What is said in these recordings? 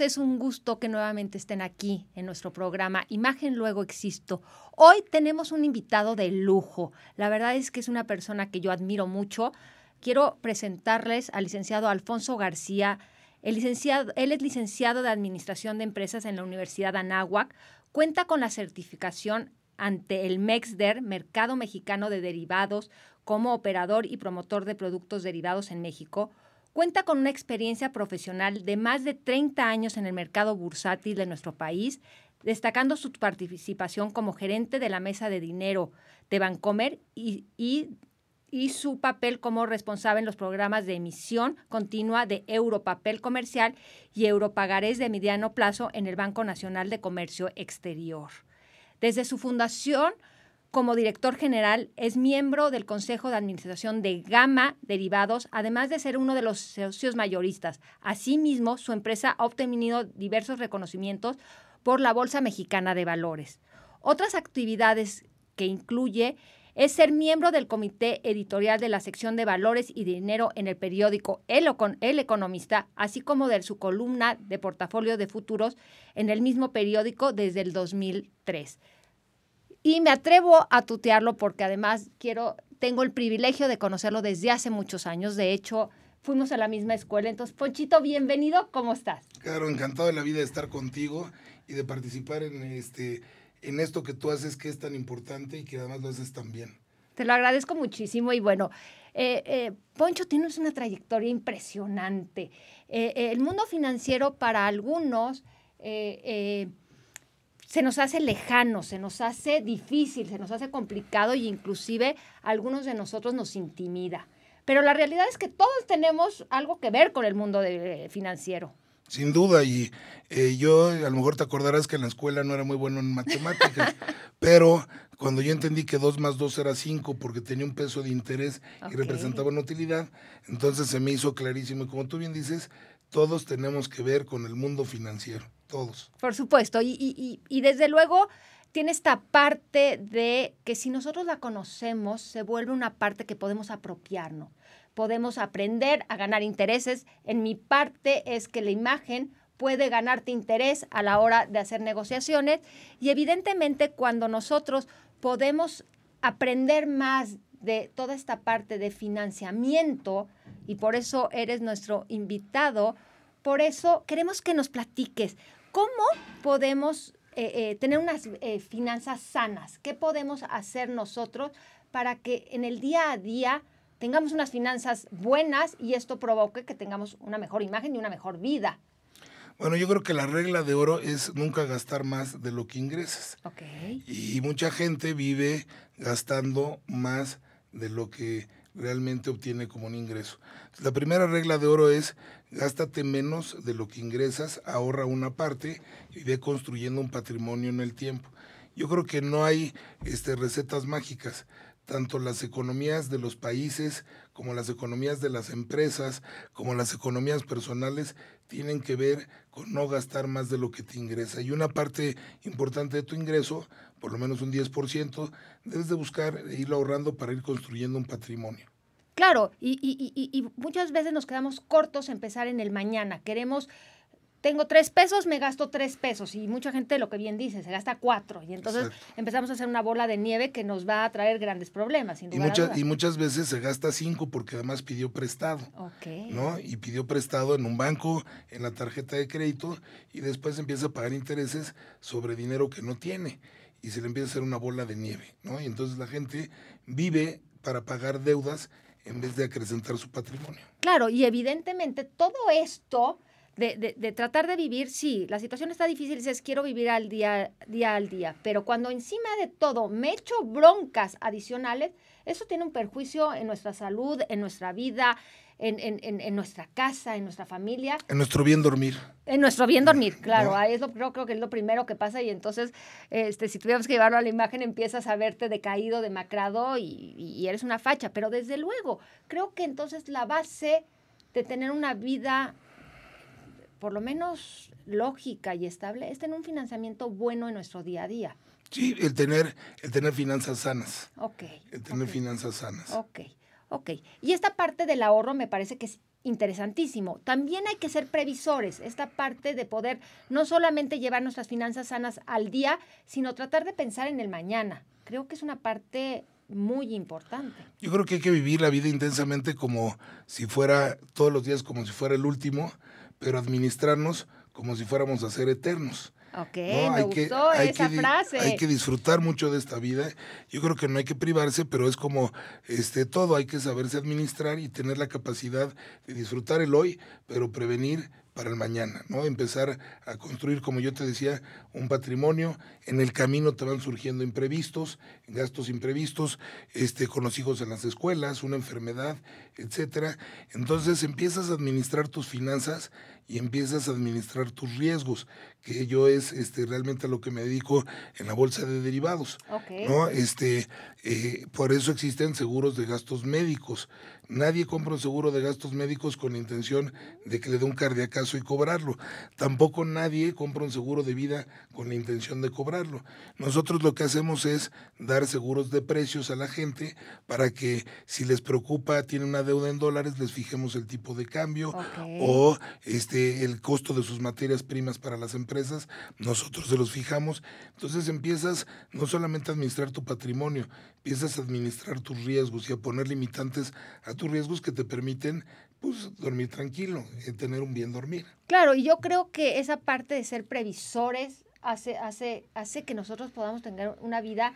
es un gusto que nuevamente estén aquí en nuestro programa Imagen Luego Existo. Hoy tenemos un invitado de lujo. La verdad es que es una persona que yo admiro mucho. Quiero presentarles al licenciado Alfonso García. El licenciado, él es licenciado de Administración de Empresas en la Universidad Anáhuac. Cuenta con la certificación ante el MEXDER, Mercado Mexicano de Derivados, como operador y promotor de productos derivados en México cuenta con una experiencia profesional de más de 30 años en el mercado bursátil de nuestro país, destacando su participación como gerente de la mesa de dinero de Bancomer y, su papel como responsable en los programas de emisión continua de Europapel Comercial y Europagarés de mediano plazo en el Banco Nacional de Comercio Exterior. Desde su fundación, como director general, es miembro del Consejo de Administración de Gama Derivados, además de ser uno de los socios mayoristas. Asimismo, su empresa ha obtenido diversos reconocimientos por la Bolsa Mexicana de Valores. Otras actividades que incluye es ser miembro del comité editorial de la sección de valores y dinero en el periódico El, Economista, así como de su columna de portafolio de futuros en el mismo periódico desde el 2003 y me atrevo a tutearlo porque además quiero, tengo el privilegio de conocerlo desde hace muchos años. De hecho, fuimos a la misma escuela. Entonces, Ponchito, bienvenido, ¿cómo estás? Claro, encantado de la vida de estar contigo y de participar en este en esto que tú haces que es tan importante y que además lo haces tan bien. Te lo agradezco muchísimo y bueno, eh, eh, Poncho, tienes una trayectoria impresionante. Eh, el mundo financiero para algunos se nos hace lejano, se nos hace difícil, se nos hace complicado y inclusive algunos de nosotros nos intimida. Pero la realidad es que todos tenemos algo que ver con el mundo eh, financiero. Sin duda, y eh, yo a lo mejor te acordarás que en la escuela no era muy bueno en matemáticas, pero cuando yo entendí que 2 más 2 era 5 porque tenía un peso de interés y representaba una utilidad, entonces se me hizo clarísimo. Y como tú bien dices, todos tenemos que ver con el mundo financiero. Todos. Por supuesto. Y, y, desde luego tiene esta parte de que si nosotros la conocemos, se vuelve una parte que podemos apropiarnos. Podemos aprender a ganar intereses. En mi parte es que la imagen puede ganarte interés a la hora de hacer negociaciones. Y evidentemente cuando nosotros podemos aprender más de toda esta parte de financiamiento, y por eso eres nuestro invitado, por eso queremos que nos platiques ¿Cómo podemos eh, eh, tener unas eh, finanzas sanas? ¿Qué podemos hacer nosotros para que en el día a día tengamos unas finanzas buenas y esto provoque que tengamos una mejor imagen y una mejor vida? Bueno, yo creo que la regla de oro es nunca gastar más de lo que ingresas. Okay. Y mucha gente vive gastando más de lo que realmente obtiene como un ingreso. La primera regla de oro es gástate menos de lo que ingresas, ahorra una parte y ve construyendo un patrimonio en el tiempo. Yo creo que no hay este, recetas mágicas. Tanto las economías de los países como las economías de las empresas, como las economías personales, tienen que ver con no gastar más de lo que te ingresa. Y una parte importante de tu ingreso, por lo menos un 10%, debes de buscar e ir ahorrando para ir construyendo un patrimonio. Claro, y, y muchas veces nos quedamos cortos a empezar en el mañana. Queremos tengo tres pesos, me gasto tres pesos. Y mucha gente, lo que bien dice, se gasta cuatro. Y entonces empezamos a hacer una bola de nieve que nos va a traer grandes problemas. Sin y, muchas, y muchas veces se gasta cinco porque además pidió prestado. ¿no? Y pidió prestado en un banco, en la tarjeta de crédito, y después empieza a pagar intereses sobre dinero que no tiene. Y se le empieza a hacer una bola de nieve. ¿no? Y entonces la gente vive para pagar deudas en vez de acrecentar su patrimonio. Claro, y evidentemente todo esto de, de, tratar de vivir, sí, la situación está difícil, dices, quiero vivir al día, día al día, pero cuando encima de todo me echo broncas adicionales, eso tiene un perjuicio en nuestra salud, en nuestra vida, en, nuestra casa, en nuestra familia. En nuestro bien dormir. En nuestro bien dormir, claro, es lo, creo, que es lo primero que pasa y entonces, este, si tuviéramos que llevarlo a la imagen, empiezas a verte decaído, demacrado y, y eres una facha, pero desde luego, creo que entonces la base de tener una vida por lo menos lógica y estable, es tener un financiamiento bueno en nuestro día a día. Sí, el tener, el tener finanzas sanas. Ok. El tener finanzas sanas. Ok, ok. Y esta parte del ahorro me parece que es interesantísimo. También hay que ser previsores, esta parte de poder no solamente llevar nuestras finanzas sanas al día, sino tratar de pensar en el mañana. Creo que es una parte muy importante. Yo creo que hay que vivir la vida intensamente como si fuera todos los días, como si fuera el último, pero administrarnos como si fuéramos a ser eternos. Ok, me esa frase. Hay que disfrutar mucho de esta vida. Yo creo que no hay que privarse, pero es como este todo, hay que saberse administrar y tener la capacidad de disfrutar el hoy, pero prevenir para el mañana, ¿no? Empezar a construir, como yo te decía, un patrimonio. En el camino te van surgiendo imprevistos, gastos imprevistos, este, con los hijos en las escuelas, una enfermedad, etcétera. Entonces empiezas a administrar tus finanzas y empiezas a administrar tus riesgos, que yo es este, realmente a lo que me dedico en la bolsa de derivados. ¿no? Este, eh, por eso existen seguros de gastos médicos, Nadie compra un seguro de gastos médicos con la intención de que le dé un cardiacazo y cobrarlo. Tampoco nadie compra un seguro de vida con la intención de cobrarlo. Nosotros lo que hacemos es dar seguros de precios a la gente para que si les preocupa, tiene una deuda en dólares, les fijemos el tipo de cambio o este el costo de sus materias primas para las empresas, nosotros se los fijamos. Entonces empiezas no solamente a administrar tu patrimonio, empiezas a administrar tus riesgos y a poner limitantes a tus riesgos que te permiten pues dormir tranquilo, y eh, tener un bien dormir. Claro, y yo creo que esa parte de ser previsores hace, hace, hace que nosotros podamos tener una vida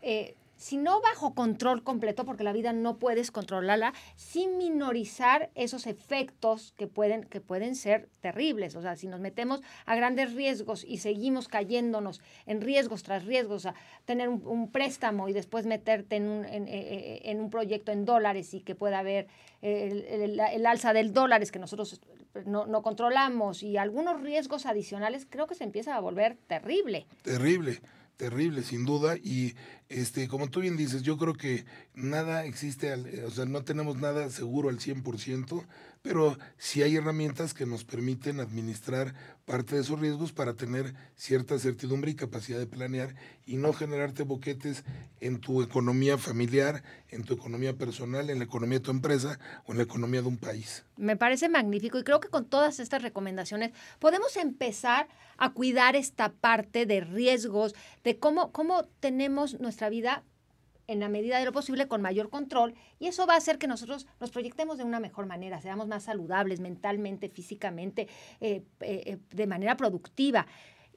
eh, si no bajo control completo, porque la vida no puedes controlarla, sin minorizar esos efectos que pueden, que pueden ser terribles. O sea, si nos metemos a grandes riesgos y seguimos cayéndonos en riesgos tras riesgos, o sea, tener un, préstamo y después meterte en un, eh, eh, en, un, proyecto en dólares y que pueda haber el, alza del dólar que nosotros no, no, controlamos y algunos riesgos adicionales, creo que se empieza a volver terrible. Terrible terrible, sin duda. Y este, como tú bien dices, yo creo que nada existe, eh, o sea, no tenemos nada seguro al 100% pero sí hay herramientas que nos permiten administrar parte de esos riesgos para tener cierta certidumbre y capacidad de planear y no generarte boquetes en tu economía familiar, en tu economía personal, en la economía de tu empresa o en la economía de un país. Me parece magnífico y creo que con todas estas recomendaciones podemos empezar a cuidar esta parte de riesgos, de cómo, cómo tenemos nuestra vida en la medida de lo posible con mayor control y eso va a hacer que nosotros nos proyectemos de una mejor manera, seamos más saludables mentalmente, físicamente, eh, eh, eh, de manera productiva.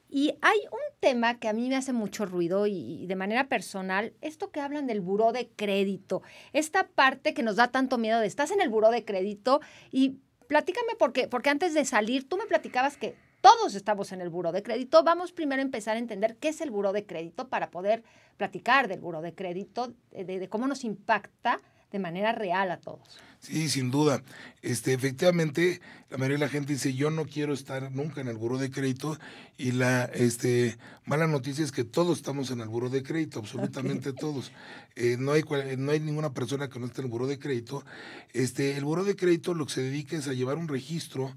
Y hay un tema que a mí me hace mucho ruido y, de manera personal, esto que hablan del buró de crédito, esta parte que nos da tanto miedo de estás en el buró de crédito y platícame porque, porque antes de salir tú me platicabas que todos estamos en el buro de crédito, vamos primero a empezar a entender qué es el buro de crédito para poder platicar del buro de crédito, eh, de, cómo nos impacta de manera real a todos. Sí, sin duda. Este, efectivamente, la mayoría de la gente dice, yo no quiero estar nunca en el buro de crédito y la este, mala noticia es que todos estamos en el buro de crédito, absolutamente todos. Eh, no, hay no hay ninguna persona que no esté en el buro de crédito. Este, el buro de crédito lo que se dedica es a llevar un registro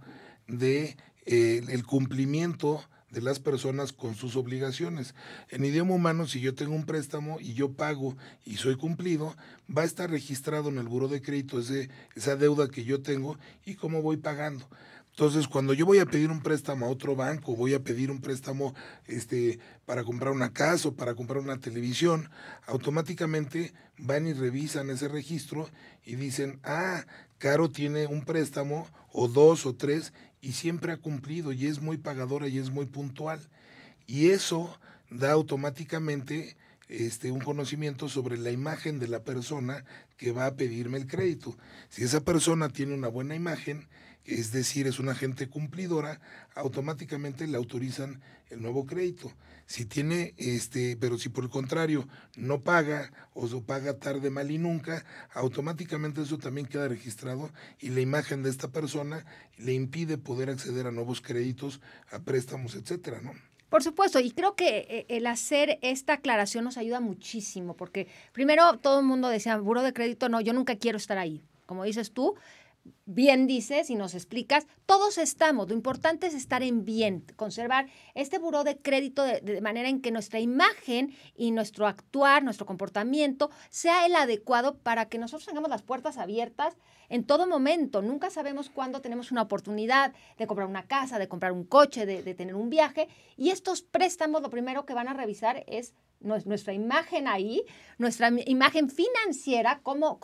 de el cumplimiento de las personas con sus obligaciones. En idioma humano, si yo tengo un préstamo y yo pago y soy cumplido, va a estar registrado en el buro de crédito esa deuda que yo tengo y cómo voy pagando. Entonces, cuando yo voy a pedir un préstamo a otro banco, voy a pedir un préstamo este, para comprar una casa o para comprar una televisión, automáticamente van y revisan ese registro y dicen, ah, Caro tiene un préstamo o dos o tres y siempre ha cumplido y es muy pagadora y es muy puntual. Y eso da automáticamente este, un conocimiento sobre la imagen de la persona que va a pedirme el crédito. Si esa persona tiene una buena imagen, es decir, es una gente cumplidora, automáticamente le autorizan el nuevo crédito. Si tiene, este, pero si por el contrario no paga o lo paga tarde, mal y nunca, automáticamente eso también queda registrado y la imagen de esta persona le impide poder acceder a nuevos créditos, a préstamos, etcétera, ¿no? Por supuesto, y creo que eh, el hacer esta aclaración nos ayuda muchísimo, porque primero todo el mundo decía, buro de crédito, no, yo nunca quiero estar ahí, como dices tú, bien dices y nos explicas, todos estamos, lo importante es estar en bien, conservar este buró de crédito de, manera en que nuestra imagen y nuestro actuar, nuestro comportamiento sea el adecuado para que nosotros tengamos las puertas abiertas en todo momento. Nunca sabemos cuándo tenemos una oportunidad de comprar una casa, de comprar un coche, de, de tener un viaje y estos préstamos lo primero que van a revisar es nuestra imagen ahí, nuestra imagen financiera, cómo,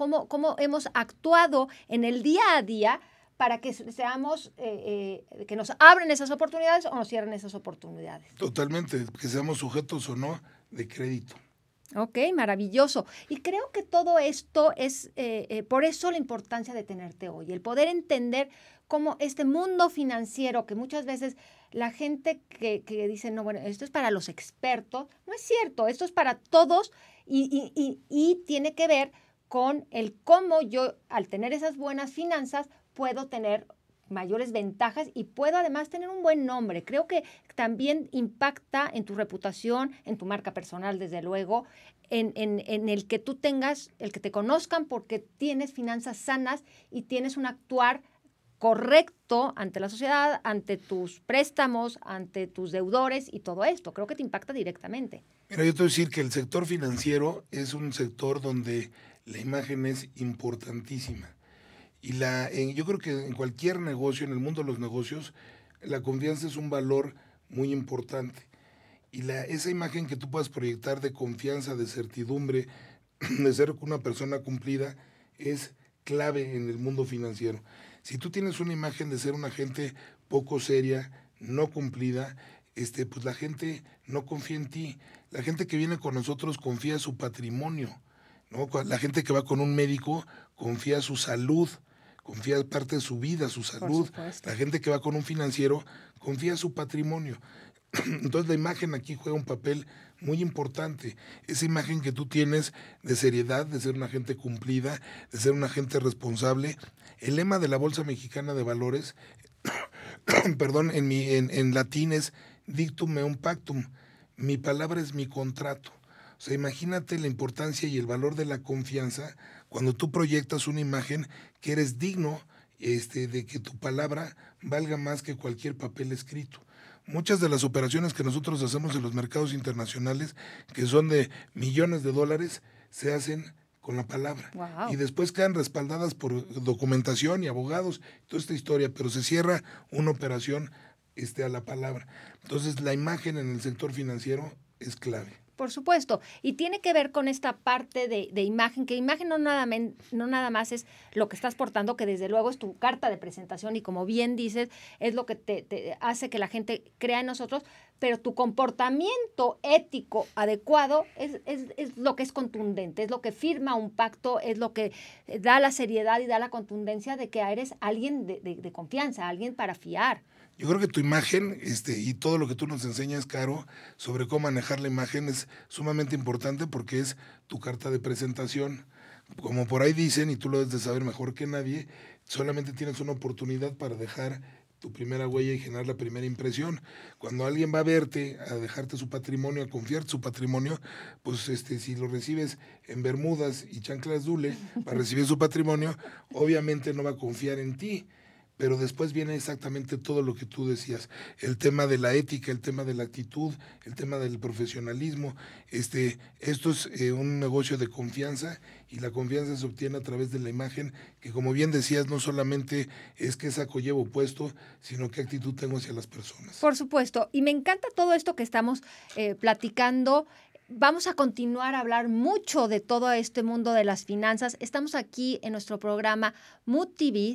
hemos actuado en el día a día para que seamos, eh, eh, que nos abren esas oportunidades o nos cierren esas oportunidades. Totalmente, que seamos sujetos o no de crédito. Ok, maravilloso. Y creo que todo esto es, eh, por eso la importancia de tenerte hoy, el poder entender cómo este mundo financiero que muchas veces la gente que, dice, no, bueno, esto es para los expertos, no es cierto, esto es para todos y, y, y, tiene que ver con el cómo yo, al tener esas buenas finanzas, puedo tener mayores ventajas y puedo además tener un buen nombre. Creo que también impacta en tu reputación, en tu marca personal, desde luego, en, en, en, el que tú tengas, el que te conozcan porque tienes finanzas sanas y tienes un actuar correcto ante la sociedad, ante tus préstamos, ante tus deudores y todo esto. Creo que te impacta directamente. yo te decir que el sector financiero es un sector donde la imagen es importantísima. Y la, yo creo que en cualquier negocio, en el mundo de los negocios, la confianza es un valor muy importante. Y esa imagen que tú puedas proyectar de confianza, de certidumbre, de ser una persona cumplida, es clave en el mundo financiero. Si tú tienes una imagen de ser una gente poco seria, no cumplida, este, pues la gente no confía en ti. La gente que viene con nosotros confía su patrimonio. ¿no? La gente que va con un médico confía su salud, confía parte de su vida, su salud. La gente que va con un financiero confía su patrimonio. Entonces la imagen aquí juega un papel muy importante. Esa imagen que tú tienes de seriedad, de ser una gente cumplida, de ser una gente responsable, el lema de la Bolsa Mexicana de Valores, perdón, en, mi, en, en latín es dictum meum pactum, mi palabra es mi contrato. O sea, imagínate la importancia y el valor de la confianza cuando tú proyectas una imagen que eres digno este, de que tu palabra valga más que cualquier papel escrito. Muchas de las operaciones que nosotros hacemos en los mercados internacionales, que son de millones de dólares, se hacen con la palabra. Y después quedan respaldadas por documentación y abogados, toda esta historia, pero se cierra una operación este, a la palabra. Entonces la imagen en el sector financiero es clave. Por supuesto, y tiene que ver con esta parte de, imagen, que imagen no nada, no nada más es lo que estás portando, que desde luego es tu carta de presentación y como bien dices, es lo que te, hace que la gente crea en nosotros, pero tu comportamiento ético adecuado es, lo que es contundente, es lo que firma un pacto, es lo que da la seriedad y da la contundencia de que eres alguien de confianza, alguien para fiar. Yo creo que tu imagen este, y todo lo que tú nos enseñas, Caro, sobre cómo manejar la imagen es sumamente importante porque es tu carta de presentación. Como por ahí dicen, y tú lo debes de saber mejor que nadie, solamente tienes una oportunidad para dejar tu primera huella y generar la primera impresión. Cuando alguien va a verte, a dejarte su patrimonio, a confiar su patrimonio, pues este, si lo recibes en Bermudas y Chanclas Dule para recibir su patrimonio, obviamente no va a confiar en ti pero después viene exactamente todo lo que tú decías, el tema de la ética, el tema de la actitud, el tema del profesionalismo. Este, esto es eh, un negocio de confianza y la confianza se obtiene a través de la imagen, que como bien decías, no solamente es que saco llevo puesto, sino qué actitud tengo hacia las personas. Por supuesto, y me encanta todo esto que estamos eh, platicando Vamos a continuar a hablar mucho de todo este mundo de las finanzas. Estamos aquí en nuestro programa Mood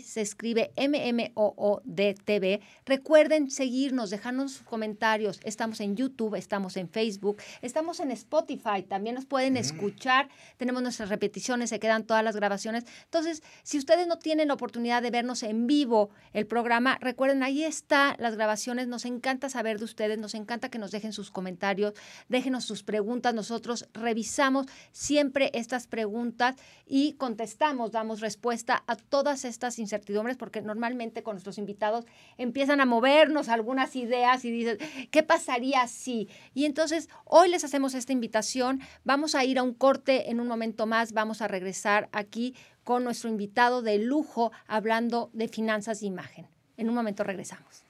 se escribe M-M-O-O-D-T-V. Recuerden seguirnos, dejarnos sus comentarios. Estamos en YouTube, estamos en Facebook, estamos en Spotify, también nos pueden mm. escuchar. Tenemos nuestras repeticiones, se quedan todas las grabaciones. Entonces, si ustedes no tienen la oportunidad de vernos en vivo el programa, recuerden, ahí está las grabaciones. Nos encanta saber de ustedes, nos encanta que nos dejen sus comentarios, déjenos sus preguntas nosotros revisamos siempre estas preguntas y contestamos, damos respuesta a todas estas incertidumbres, porque normalmente con nuestros invitados empiezan a movernos algunas ideas y dicen, ¿qué pasaría si? Y entonces hoy les hacemos esta invitación, vamos a ir a un corte en un momento más, vamos a regresar aquí con nuestro invitado de lujo hablando de finanzas y imagen. En un momento regresamos.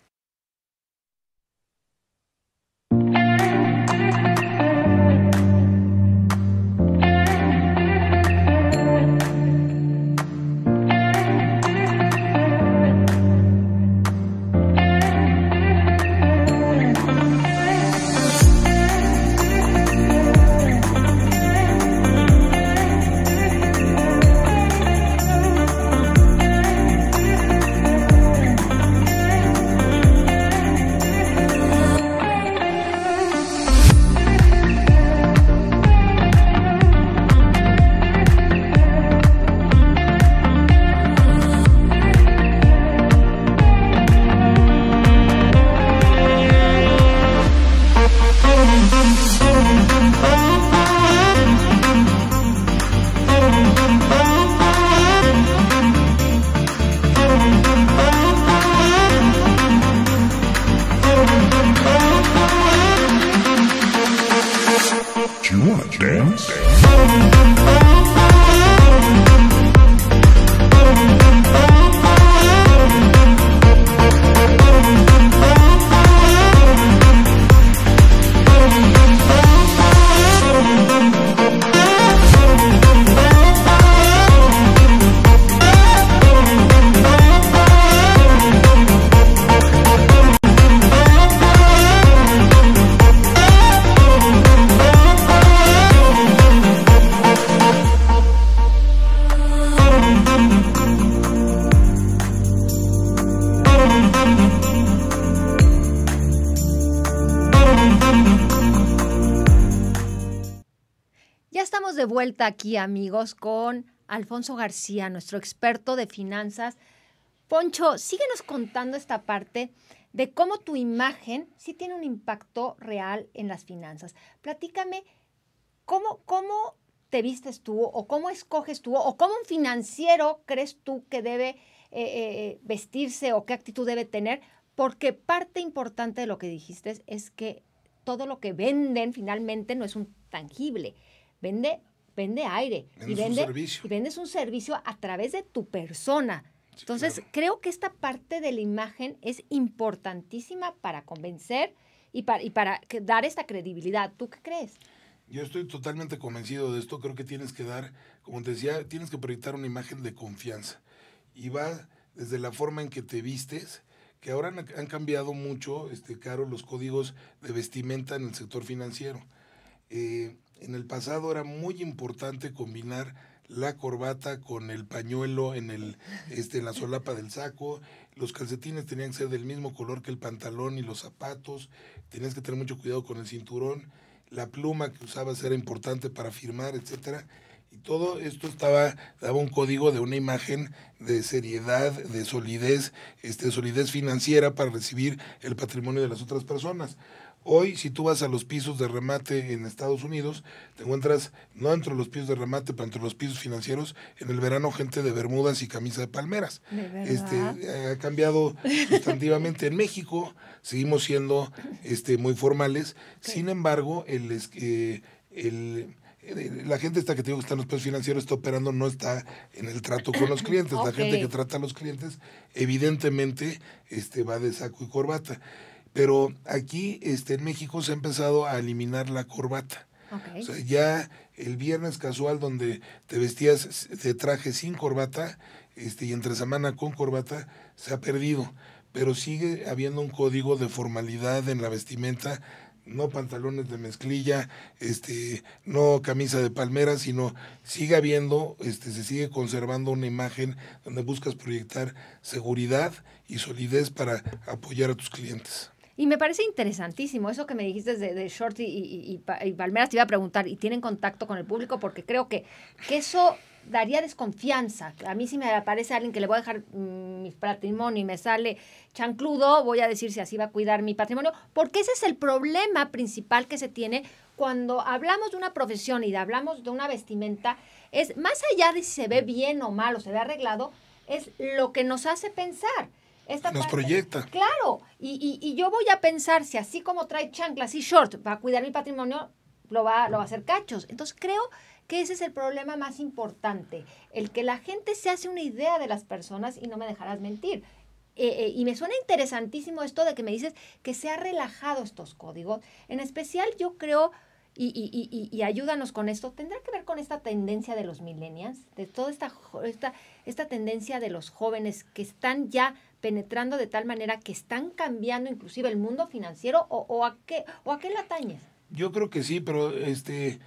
aquí, amigos, con Alfonso García, nuestro experto de finanzas. Poncho, síguenos contando esta parte de cómo tu imagen sí tiene un impacto real en las finanzas. Platícame cómo, cómo te vistes tú o cómo escoges tú o cómo un financiero crees tú que debe eh, eh, eh, vestirse o qué actitud debe tener, porque parte importante de lo que dijiste es que todo lo que venden finalmente no es un tangible, vende vende aire vendes y, vende, vendes un servicio a través de tu persona. Entonces, creo que esta parte de la imagen es importantísima para convencer y para, y para dar esta credibilidad. ¿Tú qué crees? Yo estoy totalmente convencido de esto. Creo que tienes que dar, como te decía, tienes que proyectar una imagen de confianza. Y va desde la forma en que te vistes, que ahora han, cambiado mucho, este, Caro, los códigos de vestimenta en el sector financiero. Eh, en el pasado era muy importante combinar la corbata con el pañuelo en el este la solapa del saco, los calcetines tenían que ser del mismo color que el pantalón y los zapatos, tenías que tener mucho cuidado con el cinturón, la pluma que usabas era importante para firmar, etcétera. Y todo esto estaba, daba un código de una imagen de seriedad, de solidez, este, solidez financiera para recibir el patrimonio de las otras personas. Hoy, si tú vas a los pisos de remate en Estados Unidos, te encuentras no entre los pisos de remate, pero entre los pisos financieros, en el verano gente de bermudas y camisa de palmeras. este, ha cambiado sustantivamente. en México seguimos siendo este, muy formales. Sin embargo, el, el eh, la gente está que te que está en los pisos financieros está operando no está en el trato con los clientes. La gente que trata a los clientes evidentemente este, va de saco y corbata. Pero aquí este, en México se ha empezado a eliminar la corbata. O sea, ya el viernes casual donde te vestías de traje sin corbata este, y entre semana con corbata, se ha perdido. Pero sigue habiendo un código de formalidad en la vestimenta no pantalones de mezclilla, este, no camisa de palmera, sino sigue habiendo, este, se sigue conservando una imagen donde buscas proyectar seguridad y solidez para apoyar a tus clientes. Y me parece interesantísimo eso que me dijiste de, Shorty y, y, Palmeras. Te iba a preguntar, ¿y tienen contacto con el público? Porque creo que, eso daría desconfianza. A mí si me aparece alguien que le voy a dejar mm, mi patrimonio y me sale chancludo, voy a decir si así va a cuidar mi patrimonio, porque ese es el problema principal que se tiene cuando hablamos de una profesión y hablamos de una vestimenta, es más allá de si se ve bien o mal o se ve arreglado, es lo que nos hace pensar. Nos proyecta. Claro, y, yo voy a pensar si así como trae chanclas y short va a cuidar mi patrimonio, lo va, lo va a hacer cachos. Entonces creo que ese es el problema más importante, el que la gente se hace una idea de las personas y no me dejarás mentir. Eh, eh, y me suena interesantísimo esto de que me dices que se ha relajado estos códigos. En especial yo creo y, y, y, ayúdanos con esto. ¿Tendrá que ver con esta tendencia de los millennials? De toda esta, esta, esta tendencia de los jóvenes que están ya penetrando de tal manera que están cambiando inclusive el mundo financiero o, a, qué, o a qué la atañes? Yo creo que sí, pero este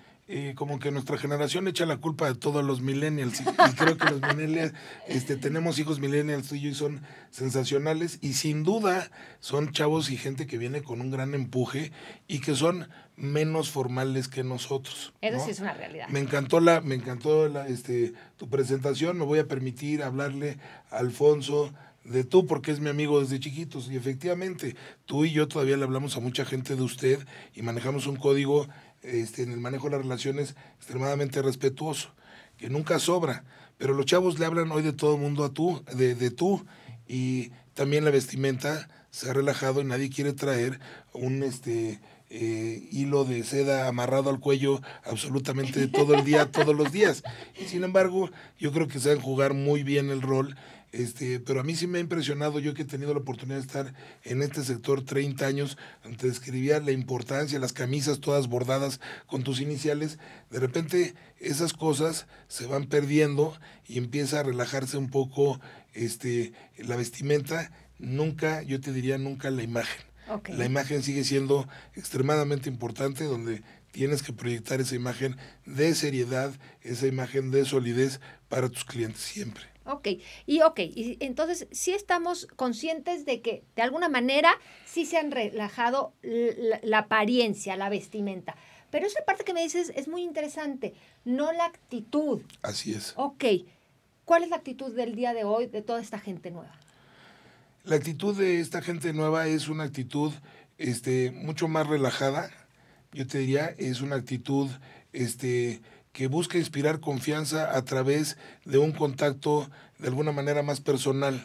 como que nuestra generación echa la culpa de todos los millennials. Y, creo que los millennials, este, tenemos hijos millennials tú y son sensacionales. Y sin duda son chavos y gente que viene con un gran empuje y que son menos formales que nosotros. Eso sí es una realidad. Me encantó la, me encantó la, este, tu presentación. Me voy a permitir hablarle Alfonso de tú porque es mi amigo desde chiquitos y efectivamente tú y yo todavía le hablamos a mucha gente de usted y manejamos un código este, en el manejo de las relaciones extremadamente respetuoso, que nunca sobra. Pero los chavos le hablan hoy de todo el mundo a tú, de, tú, y también la vestimenta se ha relajado y nadie quiere traer un este eh, hilo de seda amarrado al cuello absolutamente todo el día, todos los días. Y sin embargo, yo creo que saben jugar muy bien el rol este, pero a mí sí me ha impresionado, yo que he tenido la oportunidad de estar en este sector 30 años, te describía la importancia, las camisas todas bordadas con tus iniciales, de repente esas cosas se van perdiendo y empieza a relajarse un poco este, la vestimenta, nunca, yo te diría nunca la imagen. La imagen sigue siendo extremadamente importante, donde tienes que proyectar esa imagen de seriedad, esa imagen de solidez para tus clientes siempre. Ok, y ok, y entonces sí estamos conscientes de que de alguna manera sí se han relajado la, apariencia, la vestimenta. Pero esa parte que me dices es muy interesante, no la actitud. Así es. Ok, ¿cuál es la actitud del día de hoy de toda esta gente nueva? La actitud de esta gente nueva es una actitud este, mucho más relajada, yo te diría, es una actitud este, que busca inspirar confianza a través de un contacto de alguna manera más personal.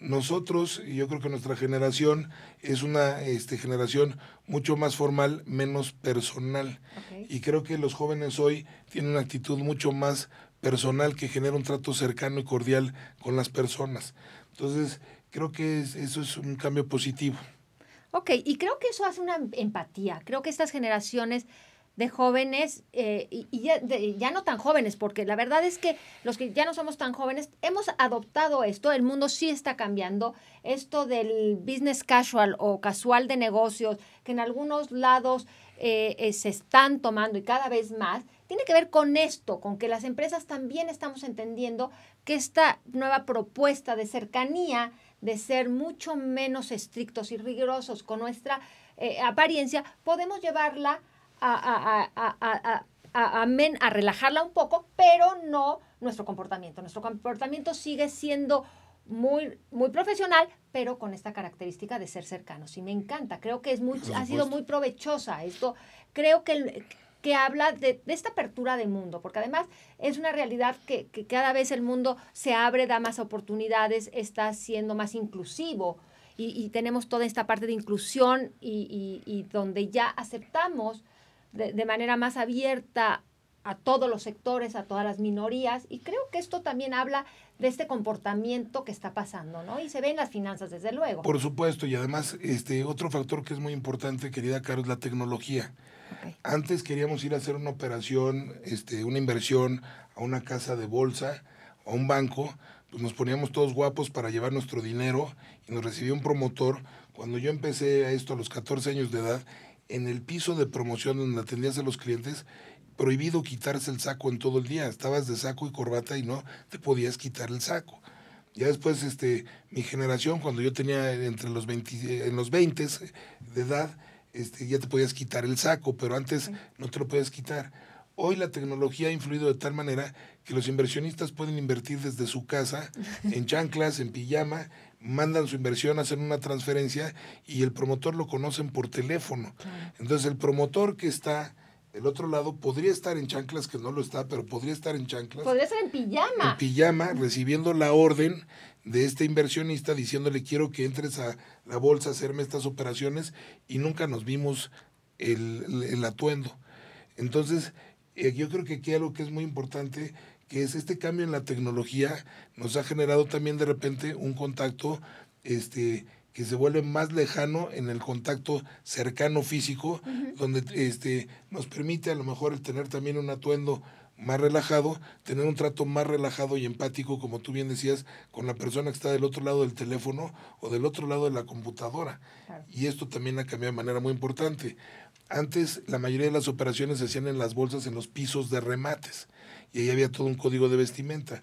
Nosotros, y yo creo que nuestra generación es una este, generación mucho más formal, menos personal. Y creo que los jóvenes hoy tienen una actitud mucho más personal que genera un trato cercano y cordial con las personas. Entonces, creo que eso es un cambio positivo. Ok, y creo que eso hace una empatía. Creo que estas generaciones de jóvenes, eh, y, ya, no tan jóvenes, porque la verdad es que los que ya no somos tan jóvenes, hemos adoptado esto, el mundo sí está cambiando, esto del business casual o casual de negocios, que en algunos lados eh, eh, se están tomando y cada vez más, tiene que ver con esto, con que las empresas también estamos entendiendo que esta nueva propuesta de cercanía, de ser mucho menos estrictos y rigurosos con nuestra apariencia, podemos llevarla a, a, a, a relajarla un poco, pero no nuestro comportamiento. Nuestro comportamiento sigue siendo muy, muy profesional, pero con esta característica de ser cercanos. Y me encanta, creo que es ha sido muy provechosa esto. Creo que, que habla de, de, esta apertura del mundo, porque además es una realidad que, que, cada vez el mundo se abre, da más oportunidades, está siendo más inclusivo. Y, tenemos toda esta parte de inclusión y, y, y donde ya aceptamos de, manera más abierta a todos los sectores, a todas las minorías, y creo que esto también habla de este comportamiento que está pasando, ¿no? Y se ve en las finanzas, desde luego. Por supuesto, y además, este, otro factor que es muy importante, querida Caro, es la tecnología. Antes queríamos ir a hacer una operación, este, una inversión a una casa de bolsa, a un banco, pues nos poníamos todos guapos para llevar nuestro dinero y nos recibió un promotor. Cuando yo empecé a esto a los 14 años de edad, en el piso de promoción donde atendías a los clientes, prohibido quitarse el saco en todo el día. Estabas de saco y corbata y no te podías quitar el saco. Ya después, este, mi generación, cuando yo tenía entre los 20, en los 20 de edad, este, ya te podías quitar el saco, pero antes no te lo podías quitar. Hoy la tecnología ha influido de tal manera que los inversionistas pueden invertir desde su casa, en chanclas, en pijama, mandan su inversión, hacen una transferencia y el promotor lo conocen por teléfono. Entonces el promotor que está del otro lado podría estar en chanclas, que no lo está, pero podría estar en chanclas. Podría estar en pijama. En pijama, recibiendo la orden de este inversionista diciéndole quiero que entres a la bolsa a hacerme estas operaciones y nunca nos vimos el, atuendo. Entonces, eh, yo creo que aquí algo que es muy importante que es este cambio en la tecnología, nos ha generado también de repente un contacto este, que se vuelve más lejano en el contacto cercano físico, donde este, nos permite a lo mejor el tener también un atuendo más relajado, tener un trato más relajado y empático, como tú bien decías, con la persona que está del otro lado del teléfono o del otro lado de la computadora. Y esto también ha cambiado de manera muy importante. Antes la mayoría de las operaciones se hacían en las bolsas, en los pisos de remates y ahí había todo un código de vestimenta.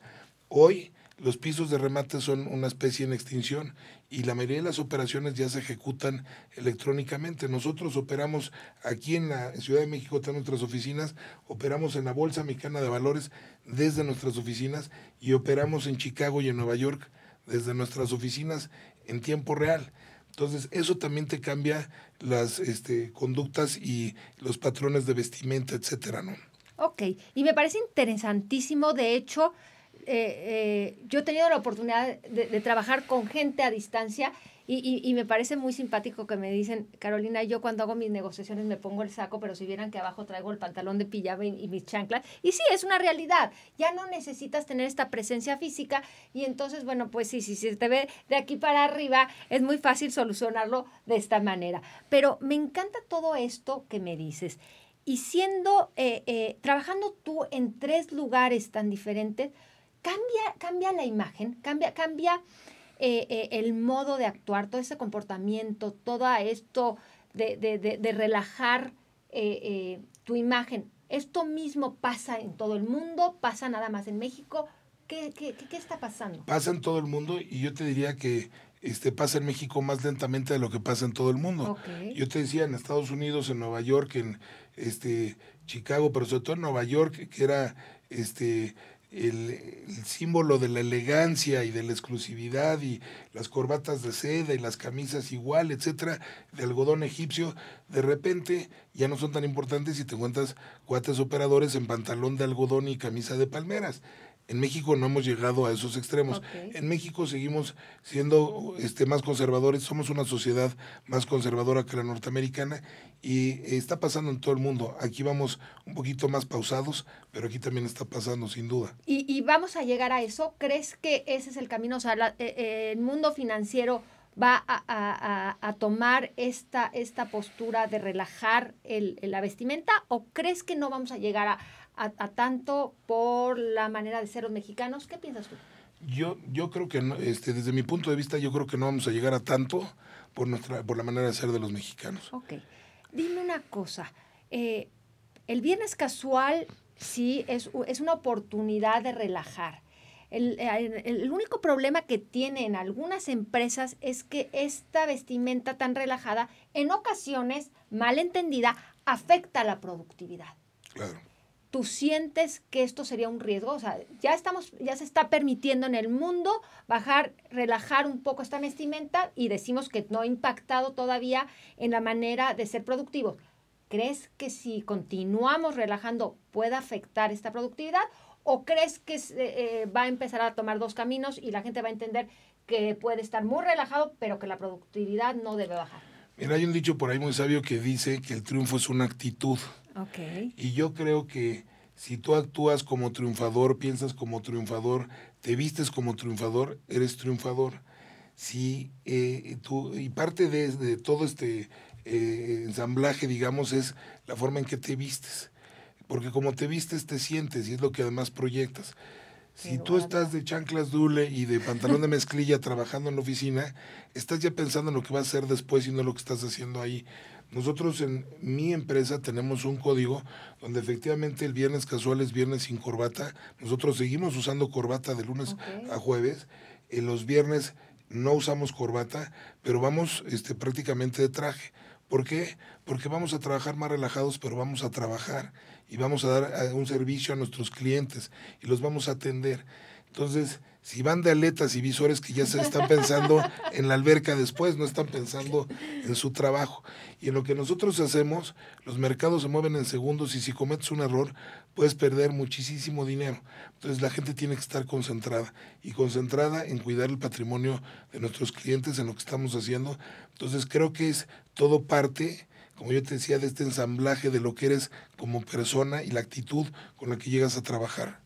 Hoy los pisos de remate son una especie en extinción y la mayoría de las operaciones ya se ejecutan electrónicamente. Nosotros operamos aquí en la Ciudad de México, en nuestras oficinas, operamos en la Bolsa Mexicana de Valores desde nuestras oficinas y operamos en Chicago y en Nueva York desde nuestras oficinas en tiempo real. Entonces, eso también te cambia las este, conductas y los patrones de vestimenta, etcétera, ¿no? Ok, y me parece interesantísimo, de hecho, eh, eh, yo he tenido la oportunidad de, trabajar con gente a distancia y, me parece muy simpático que me dicen, Carolina, yo cuando hago mis negociaciones me pongo el saco, pero si vieran que abajo traigo el pantalón de pijama y, mis chanclas. Y sí, es una realidad. Ya no necesitas tener esta presencia física y entonces, bueno, pues sí, sí, si se te ve de aquí para arriba, es muy fácil solucionarlo de esta manera. Pero me encanta todo esto que me dices y siendo, eh, eh, trabajando tú en tres lugares tan diferentes, cambia, cambia la imagen, cambia, cambia eh, el modo de actuar, todo ese comportamiento, todo esto de, relajar tu imagen. Esto mismo pasa en todo el mundo, pasa nada más en México. ¿Qué, qué, está pasando? Pasa en todo el mundo y yo te diría que este, pasa en México más lentamente de lo que pasa en todo el mundo. Yo te decía, en Estados Unidos, en Nueva York, en, este, Chicago, pero sobre todo Nueva York, que era este, el, símbolo de la elegancia y de la exclusividad y las corbatas de seda y las camisas igual, etcétera, de algodón egipcio, de repente ya no son tan importantes si te encuentras cuates operadores en pantalón de algodón y camisa de palmeras. En México no hemos llegado a esos extremos. En México seguimos siendo este, más conservadores, somos una sociedad más conservadora que la norteamericana y eh, está pasando en todo el mundo. Aquí vamos un poquito más pausados, pero aquí también está pasando sin duda. ¿Y, vamos a llegar a eso? ¿Crees que ese es el camino? O sea, eh, eh, el mundo financiero va a, tomar esta, esta postura de relajar la vestimenta o crees que no vamos a llegar a, a, tanto por la manera de ser los mexicanos. ¿Qué piensas tú? Yo, yo creo que, este, desde mi punto de vista, yo creo que no vamos a llegar a tanto por, nuestra, por la manera de ser de los mexicanos. Ok. Dime una cosa. Eh, el viernes casual sí es, es una oportunidad de relajar. El, el, único problema que tiene en algunas empresas es que esta vestimenta tan relajada, en ocasiones mal entendida, afecta la productividad. Claro tú sientes que esto sería un riesgo, o sea, ya estamos, ya se está permitiendo en el mundo bajar, relajar un poco esta vestimenta y decimos que no ha impactado todavía en la manera de ser productivos. ¿Crees que si continuamos relajando pueda afectar esta productividad? ¿O crees que eh, eh, va a empezar a tomar dos caminos y la gente va a entender que puede estar muy relajado, pero que la productividad no debe bajar? Mira, hay un dicho por ahí muy sabio que dice que el triunfo es una actitud. Y yo creo que si tú actúas como triunfador, piensas como triunfador, te vistes como triunfador, eres triunfador. Si, eh, tú, y parte de, todo este eh, ensamblaje, digamos, es la forma en que te vistes. Porque como te vistes, te sientes y es lo que además proyectas. Si tú estás de chanclas dule y de pantalón de mezclilla trabajando en la oficina, estás ya pensando en lo que vas a hacer después y no lo que estás haciendo ahí. Nosotros en mi empresa tenemos un código donde efectivamente el viernes casual es viernes sin corbata. Nosotros seguimos usando corbata de lunes a jueves. En los viernes no usamos corbata, pero vamos este, prácticamente de traje. ¿Por qué? Porque vamos a trabajar más relajados, pero vamos a trabajar y vamos a dar eh, un servicio a nuestros clientes y los vamos a atender. Entonces, si van de aletas y visores que ya se están pensando en la alberca después, no están pensando en su trabajo. Y en lo que nosotros hacemos, los mercados se mueven en segundos y si cometes un error, puedes perder muchísimo dinero. Entonces la gente tiene que estar concentrada y concentrada en cuidar el patrimonio de nuestros clientes, en lo que estamos haciendo. Entonces creo que es todo parte como yo te decía, de este ensamblaje de lo que eres como persona y la actitud con la que llegas a trabajar.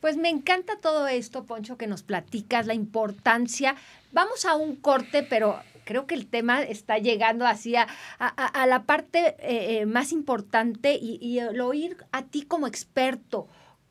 Pues me encanta todo esto, Poncho, que nos platicas, la importancia. Vamos a un corte, pero creo que el tema está llegando hacia a, la parte eh, eh, más importante y, y oír a ti como experto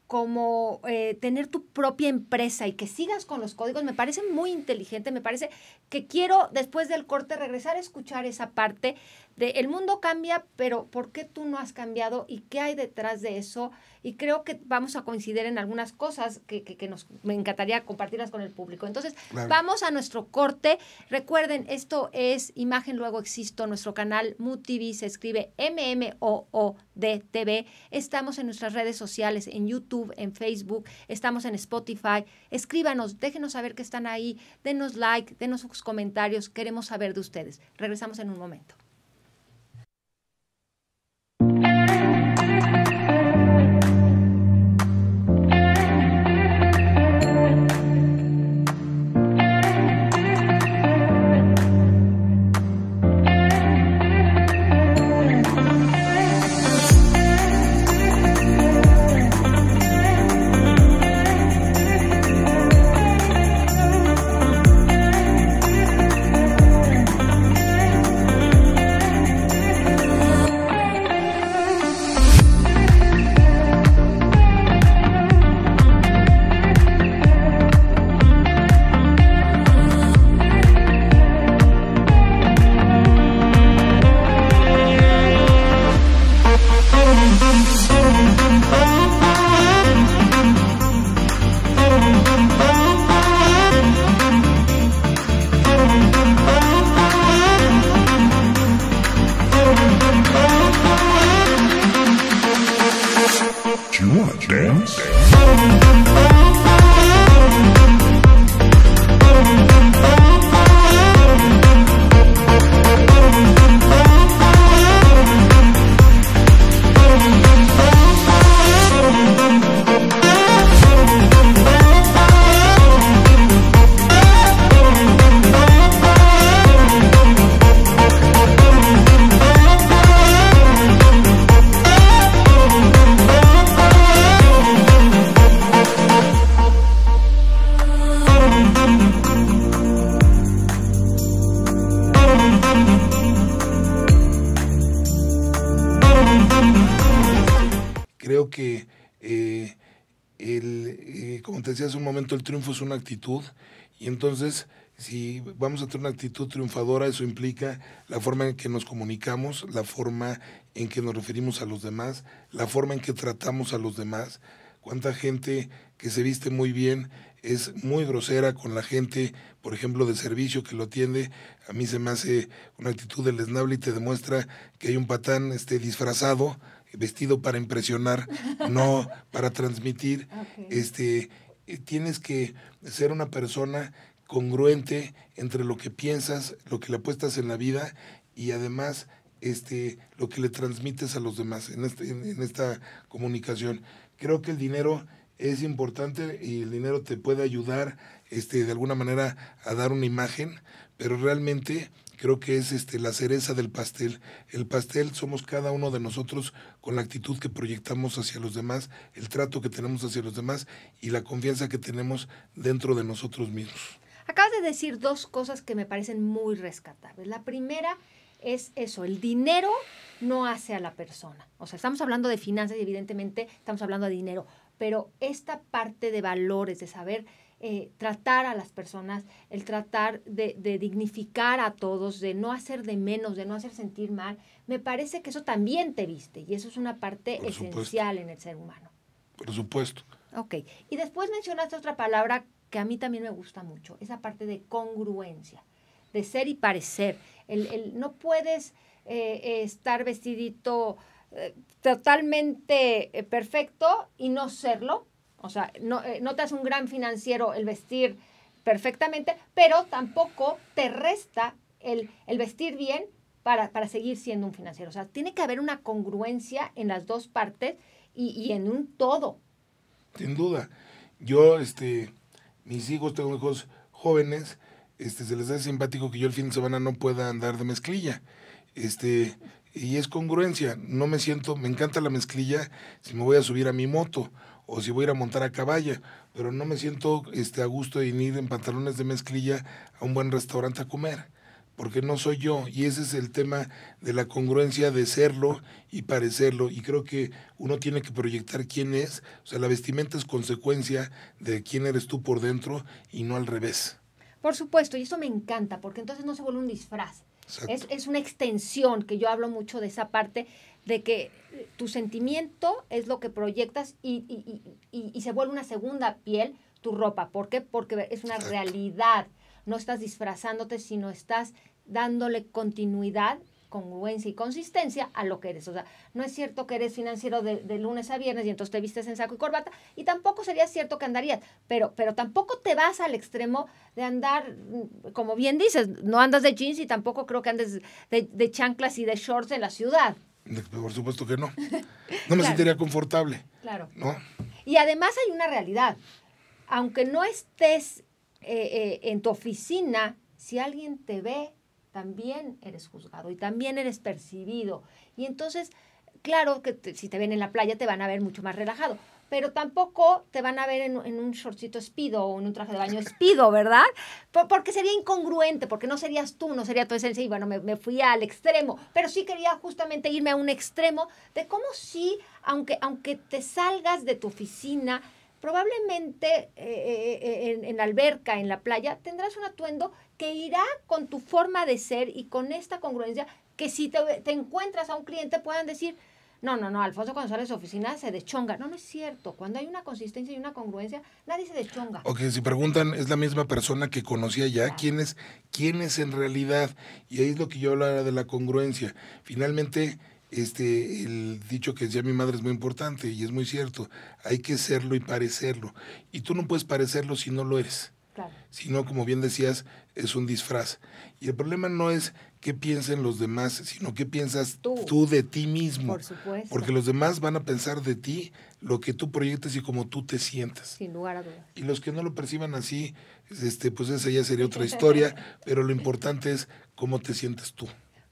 como eh, tener tu propia empresa y que sigas con los códigos, me parece muy inteligente, me parece que quiero después del corte regresar a escuchar esa parte de el mundo cambia, pero ¿por qué tú no has cambiado y qué hay detrás de eso? Y creo que vamos a coincidir en algunas cosas que, nos, me encantaría compartirlas con el público. Entonces, vamos a nuestro corte. Recuerden, esto es Imagen Luego Existo, nuestro canal MUTV se escribe M-M-O-O-D-TV. Estamos en nuestras redes sociales, en YouTube en Facebook, estamos en Spotify. Escríbanos, déjenos saber que están ahí, denos like, denos sus comentarios, queremos saber de ustedes. Regresamos en un momento. triunfo es una actitud y entonces si vamos a tener una actitud triunfadora, eso implica la forma en que nos comunicamos, la forma en que nos referimos a los demás, la forma en que tratamos a los demás. Cuánta gente que se viste muy bien es muy grosera con la gente, por ejemplo, de servicio que lo atiende. A mí se me hace una actitud lesnable y te demuestra que hay un patán este, disfrazado, vestido para impresionar, no para transmitir. Este, tienes que ser una persona congruente entre lo que piensas, lo que le apuestas en la vida y además este, lo que le transmites a los demás en, este, esta comunicación. Creo que el dinero es importante y el dinero te puede ayudar este, de alguna manera a dar una imagen, pero realmente creo que es este, la cereza del pastel. El pastel somos cada uno de nosotros con la actitud que proyectamos hacia los demás, el trato que tenemos hacia los demás y la confianza que tenemos dentro de nosotros mismos. Acabas de decir dos cosas que me parecen muy rescatables. La primera es eso, el dinero no hace a la persona. O sea, estamos hablando de finanzas y evidentemente estamos hablando de dinero, pero esta parte de valores, de saber eh, tratar a las personas, el tratar de, dignificar a todos, de no hacer de menos, de no hacer sentir mal, me parece que eso también te viste y eso es una parte esencial en el ser humano. Por supuesto. Ok, y después mencionaste otra palabra que a mí también me gusta mucho, esa parte de congruencia, de ser y parecer. no puedes eh, estar vestidito eh, totalmente perfecto y no serlo, o sea, eh, no, te hace un gran financiero el vestir perfectamente, pero tampoco te resta el, vestir bien para, seguir siendo un financiero. O sea, tiene que haber una congruencia en las dos partes y, y en un todo. Sin duda. Yo, este, mis hijos, tengo hijos jóvenes, este, se les hace simpático que yo el fin de semana no pueda andar de mezclilla. Este, y es congruencia. No me siento, me encanta la mezclilla si me voy a subir a mi moto o si voy a ir a montar a caballa, pero no me siento este, a gusto en ir en pantalones de mezclilla a un buen restaurante a comer, porque no soy yo. Y ese es el tema de la congruencia de serlo y parecerlo. Y creo que uno tiene que proyectar quién es. O sea, la vestimenta es consecuencia de quién eres tú por dentro y no al revés. Por supuesto, y eso me encanta, porque entonces no se vuelve un disfraz. Es, es, una extensión, que yo hablo mucho de esa parte de que tu sentimiento es lo que proyectas y, y, y, se vuelve una segunda piel tu ropa. ¿Por qué? Porque es una realidad. No estás disfrazándote, sino estás dándole continuidad, congruencia y consistencia a lo que eres. O sea, no es cierto que eres financiero de, lunes a viernes y entonces te vistes en saco y corbata y tampoco sería cierto que andarías, pero, pero tampoco te vas al extremo de andar, mm, como bien dices, no andas de jeans y tampoco creo que andes de, de chanclas y de shorts en la ciudad. Pues, por supuesto que no. No me sentiría confortable. Claro. ¿no? Y además hay una realidad. Aunque no estés eh, eh, en tu oficina, si alguien te ve, también eres juzgado y también eres percibido. Y entonces, claro que si te ven en la playa te van a ver mucho más relajado pero tampoco te van a ver en, un shortcito espido o en un traje de baño espido, ¿verdad? porque sería incongruente, porque no serías tú, no sería tu esencia. Y bueno, me, fui al extremo, pero sí quería justamente irme a un extremo de cómo sí, aunque, aunque te salgas de tu oficina, probablemente eh, eh, eh, en, alberca, en la playa, tendrás un atuendo que irá con tu forma de ser y con esta congruencia que si te, te encuentras a un cliente puedan decir, no, no, no, Alfonso González Oficina se deschonga. No, no es cierto. Cuando hay una consistencia y una congruencia, nadie se deschonga. Ok, si preguntan, es la misma persona que conocía ya. ¿Quién, es, ¿Quién es en realidad? Y ahí es lo que yo hablaba de la congruencia. Finalmente, este, el dicho que decía mi madre es muy importante y es muy cierto. Hay que serlo y parecerlo. Y tú no puedes parecerlo si no lo eres. Claro. Sino, como bien decías, es un disfraz. Y el problema no es qué piensen los demás, sino qué piensas tú, de ti mismo. Porque los demás van a pensar de ti lo que tú proyectes y cómo tú te sientas. Sin lugar a Y los que no lo perciban así, este, pues esa ya sería otra historia, pero lo importante es cómo te sientes tú.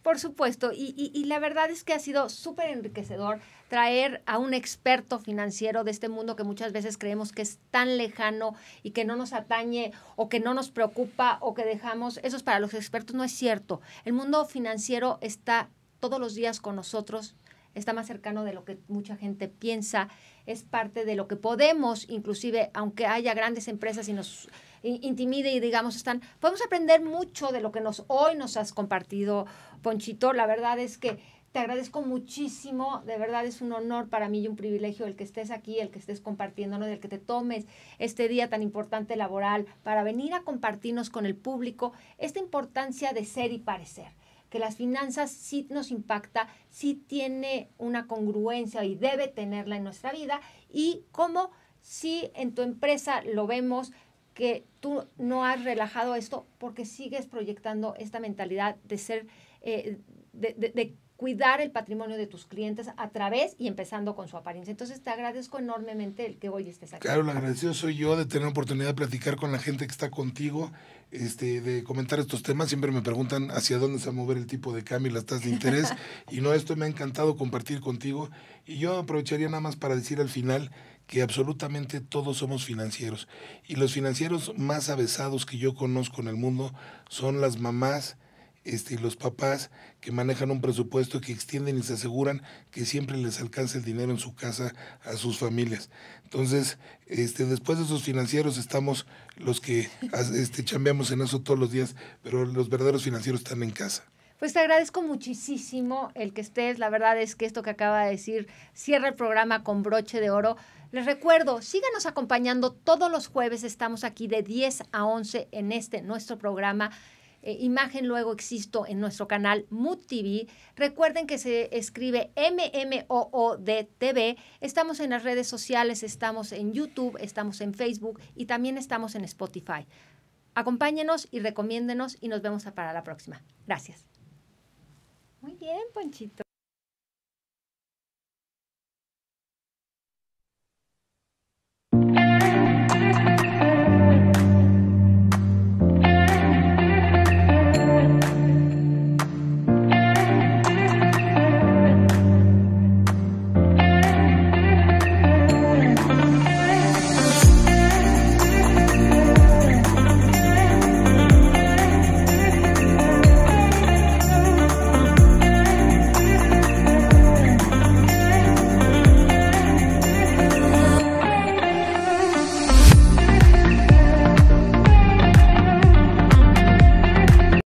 Por supuesto, y, y, la verdad es que ha sido súper enriquecedor traer a un experto financiero de este mundo que muchas veces creemos que es tan lejano y que no nos atañe o que no nos preocupa o que dejamos, eso es para los expertos, no es cierto. El mundo financiero está todos los días con nosotros, está más cercano de lo que mucha gente piensa es parte de lo que podemos, inclusive aunque haya grandes empresas y nos intimide y digamos están, podemos aprender mucho de lo que nos hoy nos has compartido, Ponchito. La verdad es que te agradezco muchísimo, de verdad es un honor para mí y un privilegio el que estés aquí, el que estés compartiéndonos, el que te tomes este día tan importante laboral para venir a compartirnos con el público esta importancia de ser y parecer que las finanzas sí nos impacta, sí tiene una congruencia y debe tenerla en nuestra vida y cómo si en tu empresa lo vemos que tú no has relajado esto porque sigues proyectando esta mentalidad de ser, eh, de, de, de cuidar el patrimonio de tus clientes a través y empezando con su apariencia. Entonces te agradezco enormemente el que hoy estés aquí. Claro, lo agradecido soy yo de tener la oportunidad de platicar con la gente que está contigo, este, de comentar estos temas. Siempre me preguntan hacia dónde se va a mover el tipo de cambio y las tasas de interés. y no, esto me ha encantado compartir contigo. Y yo aprovecharía nada más para decir al final que absolutamente todos somos financieros. Y los financieros más avesados que yo conozco en el mundo son las mamás, este, los papás que manejan un presupuesto que extienden y se aseguran que siempre les alcance el dinero en su casa a sus familias. Entonces, este, después de esos financieros estamos los que este, chambeamos en eso todos los días, pero los verdaderos financieros están en casa. Pues te agradezco muchísimo el que estés. La verdad es que esto que acaba de decir cierra el programa con broche de oro. Les recuerdo, síganos acompañando todos los jueves. Estamos aquí de 10 a 11 en este nuestro programa eh, imagen luego existo en nuestro canal Mood Recuerden que se escribe M-M-O-O-D-T-V. Estamos en las redes sociales, estamos en YouTube, estamos en Facebook y también estamos en Spotify. Acompáñenos y recomiéndenos y nos vemos para la próxima. Gracias. Muy bien, Ponchito.